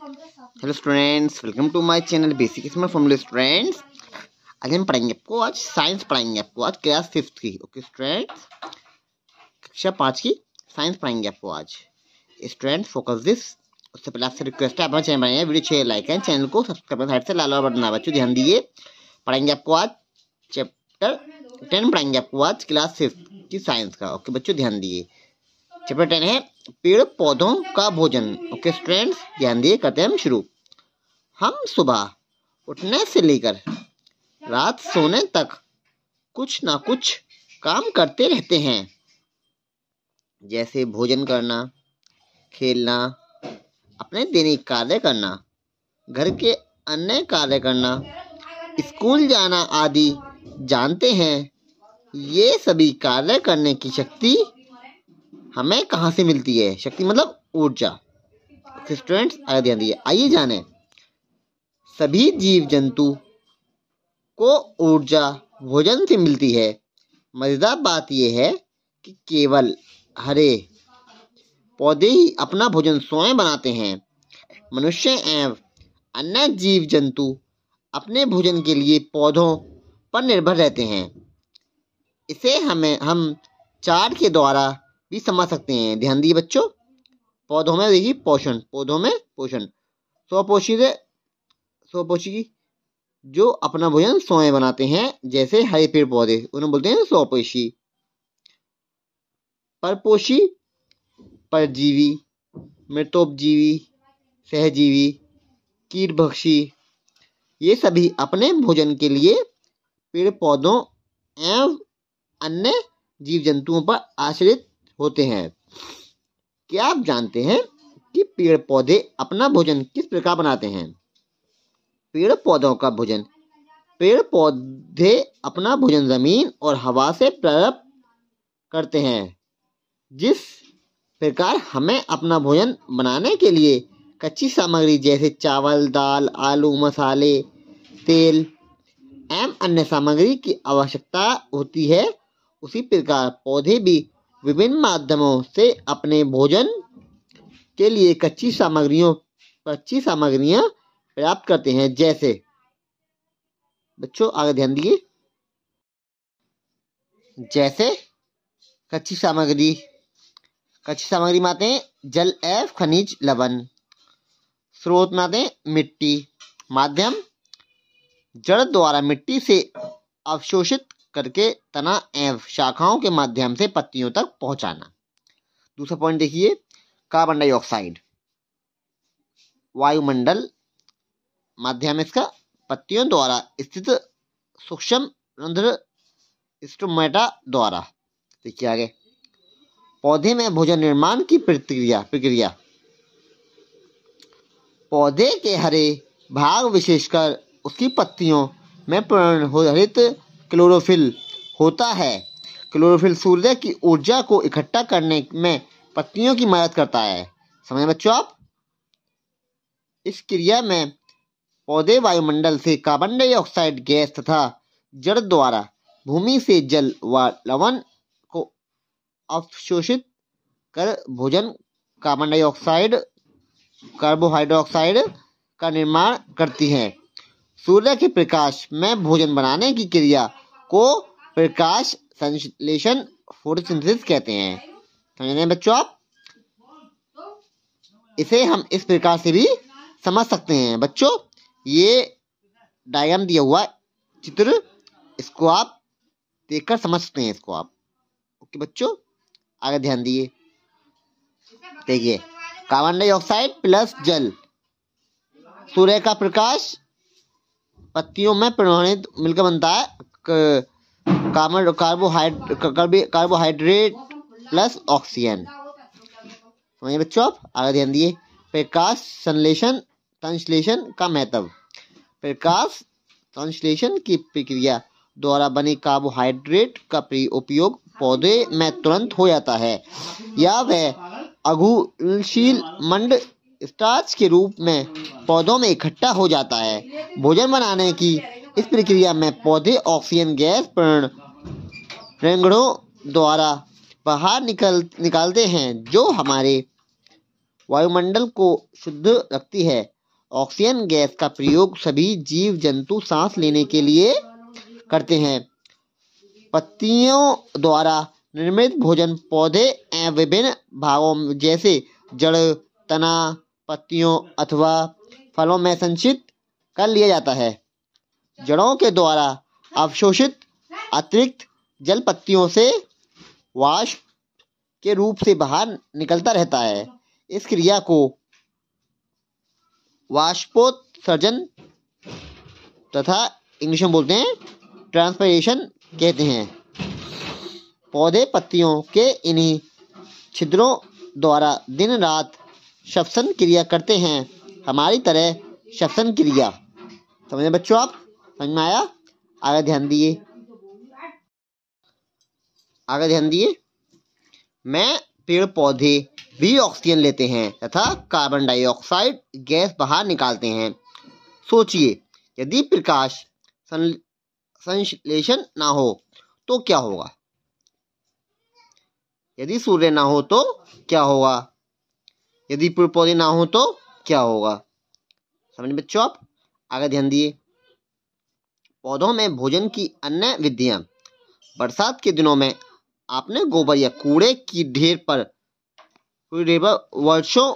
hello students welcome to my channel basic smart फॉर्मूले students आज हम पढ़ेंगे आपको आज साइंस पढ़ाएंगे आपको आज क्लास फिफ्थ की ओके स्टूडेंट्स कक्षा पाँच की साइंस पढ़ाएंगे आपको आज स्टूडेंट्स फोकस दिस उससे पहले आपसे रिक्वेस्ट है आप चैनल बनाए वीडियो शेयर लाइक है चैनल को सब्सक्राइब साइड से लाल बटन बटना बच्चों ध्यान दिए पढ़ाएंगे आपको आज चैप्टर टेन पढ़ाएंगे आपको आज क्लास फिफ्थ की साइंस का ओके बच्चों ध्यान दिए चैप्टर टेन है पेड़ पौधों का भोजन ओके स्टूडेंट्स ध्यान दिए करते हैं हम शुरू हम सुबह उठने से लेकर रात सोने तक कुछ ना कुछ काम करते रहते हैं जैसे भोजन करना खेलना अपने दैनिक कार्य करना घर के अन्य कार्य करना स्कूल जाना आदि जानते हैं ये सभी कार्य करने की शक्ति हमें कहाँ से मिलती है शक्ति मतलब ऊर्जा स्टूडेंट्स आगे ध्यान दीजिए आइए जाने सभी जीव जंतु को ऊर्जा भोजन से मिलती है मजेदार बात यह है कि केवल हरे पौधे ही अपना भोजन स्वयं बनाते हैं मनुष्य एवं अन्य जीव जंतु अपने भोजन के लिए पौधों पर निर्भर रहते हैं इसे हमें हम चार के द्वारा भी समा सकते हैं ध्यान दिए बच्चों पौधों में देखिए पोषण पौधों में पोषण स्वपोषी से स्वपोषी की जो अपना भोजन सोए बनाते हैं जैसे हरे पेड़ पौधे उन्हें बोलते हैं स्वपोषी परपोषी परजीवी मृतोपजीवी सहजीवी भक्षी ये सभी अपने भोजन के लिए पेड़ पौधों एवं अन्य जीव जंतुओं पर आश्रित होते हैं क्या आप जानते हैं कि पेड़ पौधे अपना भोजन किस प्रकार बनाते हैं पेड़ पौधों का भोजन पेड़ पौधे अपना भोजन जमीन और हवा से प्राप्त करते हैं जिस प्रकार हमें अपना भोजन बनाने के लिए कच्ची सामग्री जैसे चावल दाल आलू मसाले तेल एवं अन्य सामग्री की आवश्यकता होती है उसी प्रकार पौधे भी विभिन्न माध्यमों से अपने भोजन के लिए कच्ची सामग्रियों कच्ची सामग्रियां प्राप्त करते हैं जैसे बच्चों आगे ध्यान दिए जैसे कच्ची सामग्री कच्ची सामग्री में आते हैं जल एवं खनिज लवण स्रोत में आते हैं मिट्टी माध्यम जड़ द्वारा मिट्टी से अवशोषित करके तना एव शाखाओं के माध्यम से पत्तियों तक पहुंचाना दूसरा पॉइंट देखिए कार्बन डाइऑक्साइड वायुमंडल माध्यम इसका पत्तियों द्वारा स्थित सूक्ष्म रंध्र स्टोमेटा द्वारा देखिए आगे पौधे में भोजन निर्माण की प्रक्रिया प्रक्रिया पौधे के हरे भाग विशेषकर उसकी पत्तियों में हरित क्लोरोफिल होता है क्लोरोफिल सूर्य की ऊर्जा को इकट्ठा करने में पत्तियों की मदद करता है समझ बच्चों आप इस क्रिया में पौधे वायुमंडल से कार्बन डाइऑक्साइड गैस तथा जड़ द्वारा भूमि से जल व लवण को अवशोषित कर भोजन कार्बन डाइऑक्साइड कार्बोहाइड्रोक्साइड का निर्माण करती है सूर्य के प्रकाश में भोजन बनाने की क्रिया को प्रकाश संश्लेषण फोटोसिंथेसिस कहते हैं समझ रहे हैं बच्चों आप इसे हम इस प्रकार से भी समझ सकते हैं बच्चों ये डायग्राम दिया हुआ चित्र इसको आप देखकर समझ सकते हैं इसको आप ओके बच्चों आगे ध्यान दिए देखिए कार्बन डाइऑक्साइड प्लस जल सूर्य का प्रकाश पत्तियों में प्रमाणित मिलकर बनता है carbon carbohydrate carbohydrate plus oxygen समझिए बच्चों आप आगे ध्यान दिए प्रकाश संश्लेषण संश्लेषण का महत्व प्रकाश संश्लेषण की प्रक्रिया द्वारा बने कार्बोहाइड्रेट का उपयोग पौधे में तुरंत हो जाता है या वह अघुलशील मंड स्टार्च के रूप में पौधों में इकट्ठा हो जाता है भोजन बनाने की इस प्रक्रिया में पौधे ऑक्सीजन गैस प्रण रेंगड़ों द्वारा बाहर निकल निकालते हैं जो हमारे वायुमंडल को शुद्ध रखती है ऑक्सीजन गैस का प्रयोग सभी जीव जंतु सांस लेने के लिए करते हैं पत्तियों द्वारा निर्मित भोजन पौधे एवं विभिन्न भागों जैसे जड़ तना पत्तियों अथवा फलों में संचित कर लिया जाता है जड़ों के द्वारा अवशोषित अतिरिक्त जल पत्तियों से वाश के रूप से बाहर निकलता रहता है इस क्रिया को वाष्पोत्सर्जन तथा इंग्लिश में बोलते हैं ट्रांसपोर्टेशन कहते हैं पौधे पत्तियों के इन्हीं छिद्रों द्वारा दिन रात श्वसन क्रिया करते हैं हमारी तरह श्वसन क्रिया समझे बच्चों आप समझ में आया आगे ध्यान दिए आगे ध्यान दिए मैं पेड़ पौधे भी ऑक्सीजन लेते हैं तथा कार्बन डाइऑक्साइड गैस बाहर निकालते हैं सोचिए यदि प्रकाश संश्लेषण ना हो तो क्या होगा यदि सूर्य ना हो तो क्या होगा यदि पेड़ पौधे ना हो तो क्या होगा समझ बच्चों आप आगे ध्यान दिए पौधों में भोजन की अन्य विधियां बरसात के दिनों में आपने गोबर या कूड़े की ढेर पर वर्षों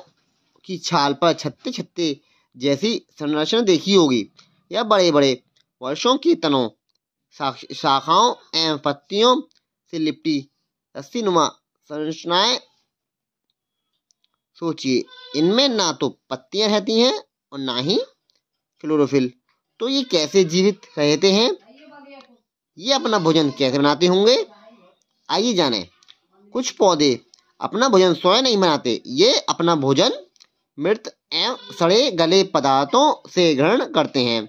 की छाल पर छत्ते छत्ते जैसी संरचना देखी होगी या बड़े बड़े वर्षों की तनों शाखाओं एवं पत्तियों से लिपटी नुमा संरचनाएं सोचिए इनमें ना तो पत्तियां रहती हैं और ना ही क्लोरोफिल तो ये कैसे जीवित रहते हैं ये अपना भोजन कैसे बनाते होंगे आइए जाने कुछ पौधे अपना भोजन स्वयं नहीं बनाते ये अपना भोजन मृत एवं सड़े गले पदार्थों से ग्रहण करते हैं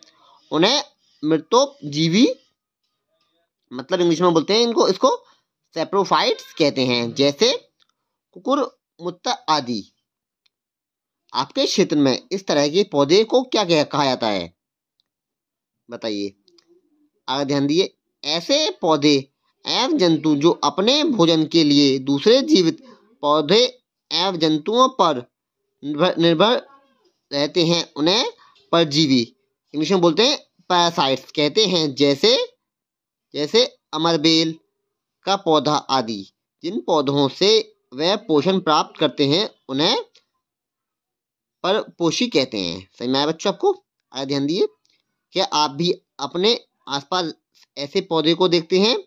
उन्हें मृतोपजीवी मतलब इंग्लिश में बोलते हैं इनको इसको सेप्रोफाइट्स कहते हैं जैसे कुकुर मुत्ता आदि आपके क्षेत्र में इस तरह के पौधे को क्या कहा जाता है बताइए आगे ध्यान दिए ऐसे पौधे एवं जंतु जो अपने भोजन के लिए दूसरे जीवित पौधे एवं जंतुओं पर निर्भर रहते हैं उन्हें परजीवी इंग्लिश में बोलते हैं पैरासाइट्स कहते हैं जैसे जैसे अमरबेल का पौधा आदि जिन पौधों से वह पोषण प्राप्त करते हैं उन्हें पर पोषी कहते हैं समझ में आया बच्चों आपको आया ध्यान दिए क्या आप भी अपने आसपास ऐसे पौधे को देखते हैं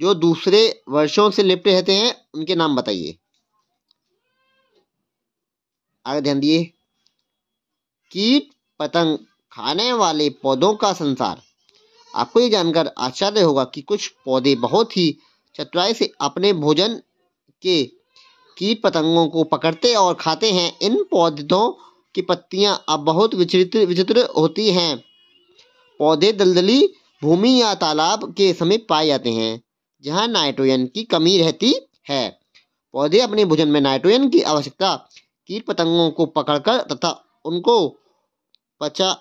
जो दूसरे वर्षों से लिपटे रहते हैं उनके नाम बताइए आगे ध्यान दिए कीट पतंग खाने वाले पौधों का संसार आपको ये जानकर आश्चर्य होगा कि कुछ पौधे बहुत ही चतुराई से अपने भोजन के कीट पतंगों को पकड़ते और खाते हैं इन पौधों की पत्तियां अब बहुत विचित्र विचित्र होती हैं पौधे दलदली भूमि या तालाब के समीप पाए जाते हैं जहां नाइट्रोजन की कमी रहती है पौधे अपने भोजन में नाइट्रोजन की आवश्यकता कीट पतंगों को पकड़कर तथा उनको पचा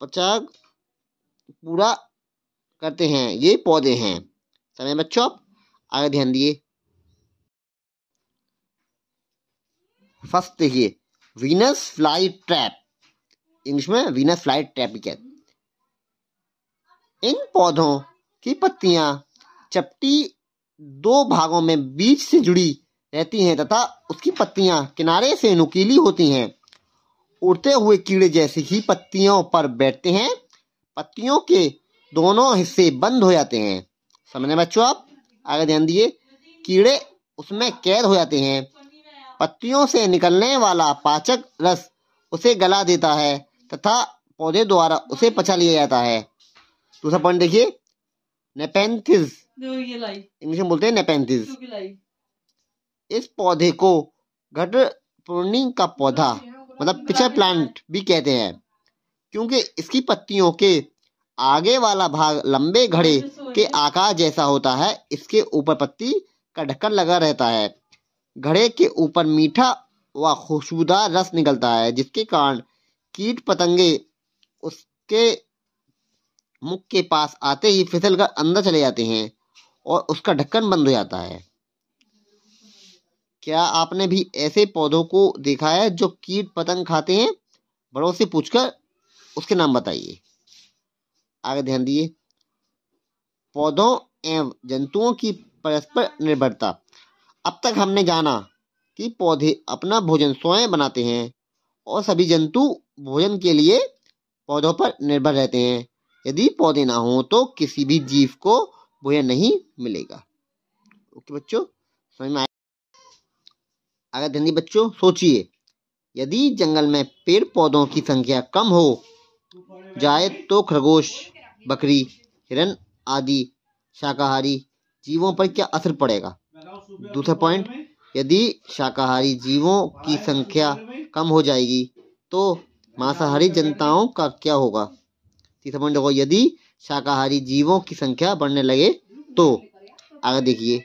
पचा पूरा करते हैं ये पौधे हैं समय बच्चों आप आगे ध्यान दिए फर्स्ट देखिए वीनस फ्लाई ट्रैप इंग्लिश में वीनस फ्लाई ट्रैप ही कहते इन पौधों की पत्तियां चपटी दो भागों में बीच से जुड़ी रहती हैं तथा उसकी पत्तियां किनारे से नुकीली होती हैं उड़ते हुए कीड़े जैसे ही पत्तियों पर बैठते हैं पत्तियों के दोनों हिस्से बंद हो जाते हैं समझने बच्चों आप आगे ध्यान दिए कीड़े उसमें कैद हो जाते हैं पत्तियों से निकलने वाला पाचक रस उसे गला देता है तथा पौधे द्वारा उसे पचा लिया जाता है दूसरा पॉइंट देखिए नेपेंथिस इंग्लिश में बोलते हैं नेपेंथिस इस पौधे को घट पूर्णी का पौधा मतलब पिचर प्लांट भी कहते हैं क्योंकि इसकी पत्तियों के आगे वाला भाग लंबे घड़े अच्छा, के आकार जैसा होता है इसके ऊपर पत्ती का ढक्कन लगा रहता है घड़े के ऊपर मीठा व खुशबूदार रस निकलता है जिसके कारण कीट पतंगे उसके मुख के पास आते ही फिसल कर अंदर चले जाते हैं और उसका ढक्कन बंद हो जाता है क्या आपने भी ऐसे पौधों को देखा है जो कीट पतंग खाते हैं बड़ों से पूछकर उसके नाम बताइए आगे ध्यान दिए पौधों एवं जंतुओं की परस्पर निर्भरता अब तक हमने जाना कि पौधे अपना भोजन स्वयं बनाते हैं और सभी जंतु भोजन के लिए पौधों पर निर्भर रहते हैं यदि पौधे ना हों तो किसी भी जीव को भोजन नहीं मिलेगा ओके बच्चों समझ में आया अगर धनी बच्चों सोचिए यदि जंगल में पेड़ पौधों की संख्या कम हो जाए तो खरगोश बकरी हिरण आदि शाकाहारी जीवों पर क्या असर पड़ेगा दूसरा पॉइंट यदि शाकाहारी जीवों की संख्या कम हो जाएगी तो मांसाहारी जनताओं का क्या होगा तीसरा पॉइंट होगा यदि शाकाहारी जीवों की संख्या बढ़ने लगे तो आगे देखिए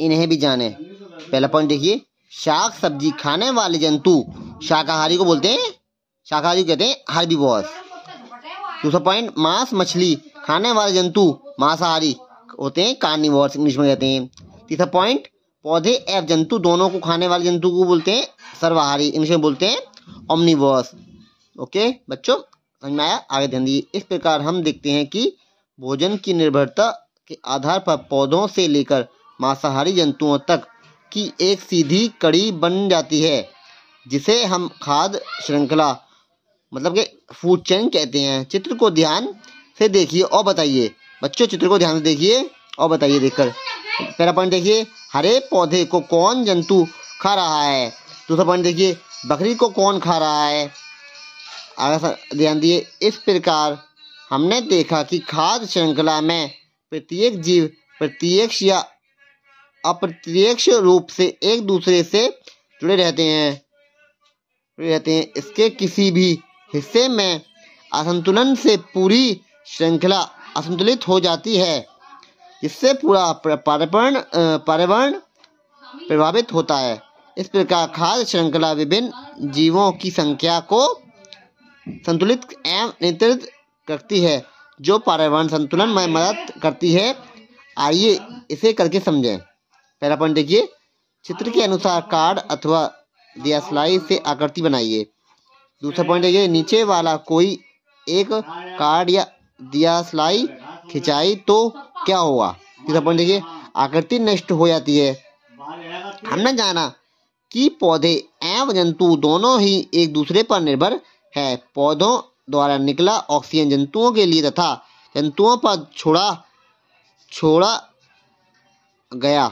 इन्हें भी जाने पहला पॉइंट देखिए शाक सब्जी खाने वाले जंतु शाकाहारी को बोलते हैं शाकाहारी को कहते हैं हर हर्बीवॉर्स दूसरा पॉइंट मांस मछली खाने वाले जंतु मांसाहारी होते हैं कार्निवोर्स इंग्लिश में कहते हैं तीसरा पॉइंट पौधे एवं जंतु दोनों को खाने वाले जंतु को बोलते हैं सर्वाहारी इंग्लिश में बोलते हैं ओमनिवर्स ओके बच्चों समझ में आया आगे ध्यान दीजिए इस प्रकार हम देखते हैं कि भोजन की निर्भरता के आधार पर पौधों से लेकर मांसाहारी जंतुओं तक की एक सीधी कड़ी बन जाती है जिसे हम खाद श्रृंखला मतलब कि फूड चेन कहते हैं चित्र को ध्यान से देखिए और बताइए बच्चों चित्र को ध्यान से देखिए और बताइए देखकर पहला पॉइंट देखिए हरे पौधे को कौन जंतु खा रहा है दूसरा पॉइंट देखिए बकरी को कौन खा रहा है अगर ध्यान दिए इस प्रकार हमने देखा कि खाद्य श्रृंखला में प्रत्येक जीव प्रत्यक्ष या अप्रत्यक्ष रूप से एक दूसरे से जुड़े रहते हैं जुड़े रहते हैं इसके किसी भी हिस्से में असंतुलन से पूरी श्रृंखला असंतुलित हो जाती है इससे पूरा पर्यावरण पर्यावरण प्रभावित होता है इस प्रकार खाद्य श्रृंखला विभिन्न जीवों की संख्या को संतुलित एवं नियंत्रित करती है जो पर्यावरण संतुलन में मदद करती है आइए इसे करके समझें पहला पॉइंट देखिए चित्र के अनुसार कार्ड अथवा दिया स्लाइस से आकृति बनाइए दूसरा पॉइंट देखिए नीचे वाला कोई एक कार्ड या दिया सिलाई खिंचाई तो क्या होगा तीसरा पॉइंट देखिए आकृति नष्ट हो जाती है हमने जाना कि पौधे एवं जंतु दोनों ही एक दूसरे पर निर्भर है पौधों द्वारा निकला ऑक्सीजन जंतुओं के लिए तथा जंतुओं पर छोड़ा छोड़ा गया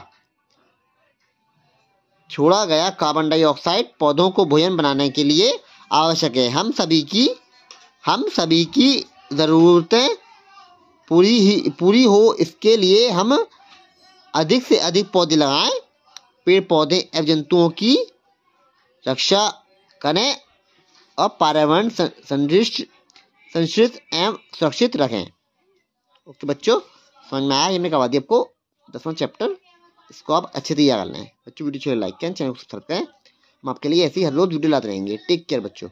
छोड़ा गया कार्बन डाइऑक्साइड पौधों को भोजन बनाने के लिए आवश्यक है हम सभी की हम सभी की ज़रूरतें पूरी ही पूरी हो इसके लिए हम अधिक से अधिक पौधे लगाएं पेड़ पौधे एवं जंतुओं की रक्षा करें और पर्यावरण संरक्षित संरक्षित एवं सुरक्षित रखें ओके बच्चों समझ में आया ये मैंने करवा दी आपको दसवां चैप्टर इसको आप अच्छे से याद कर लें बच्चों वीडियो लाइक करें चैनल को सब्सक्राइब करें हम आपके लिए ऐसी हर रोज़ वीडियो लाते रहेंगे टेक केयर बच्चों